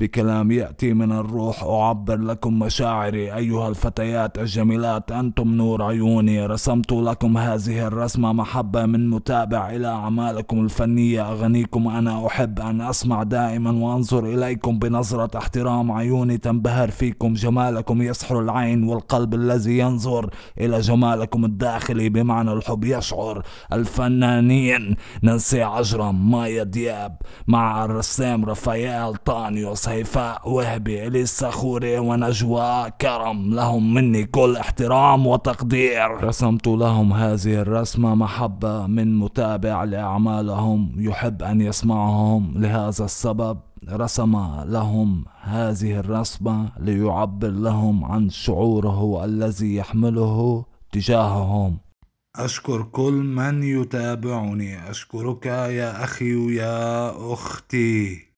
بكلام يأتي من الروح أعبر لكم مشاعري أيها الفتيات الجميلات أنتم نور عيوني رسمت لكم هذه الرسمة محبة من متابع إلى أعمالكم الفنية أغنيكم أنا أحب أن أسمع دائما وأنظر إليكم بنظرة احترام عيوني تنبهر فيكم جمالكم يسحر العين والقلب الذي ينظر إلى جمالكم الداخلي بمعنى الحب يشعر الفنانين ننسي عجرم مايا دياب مع الرسام رافائيل طانيوس صيفاء وهبي خوري ونجوى كرم لهم مني كل احترام وتقدير رسمت لهم هذه الرسمة محبة من متابع لأعمالهم يحب أن يسمعهم لهذا السبب رسم لهم هذه الرسمة ليعبر لهم عن شعوره الذي يحمله تجاههم أشكر كل من يتابعني أشكرك يا أخي ويا أختي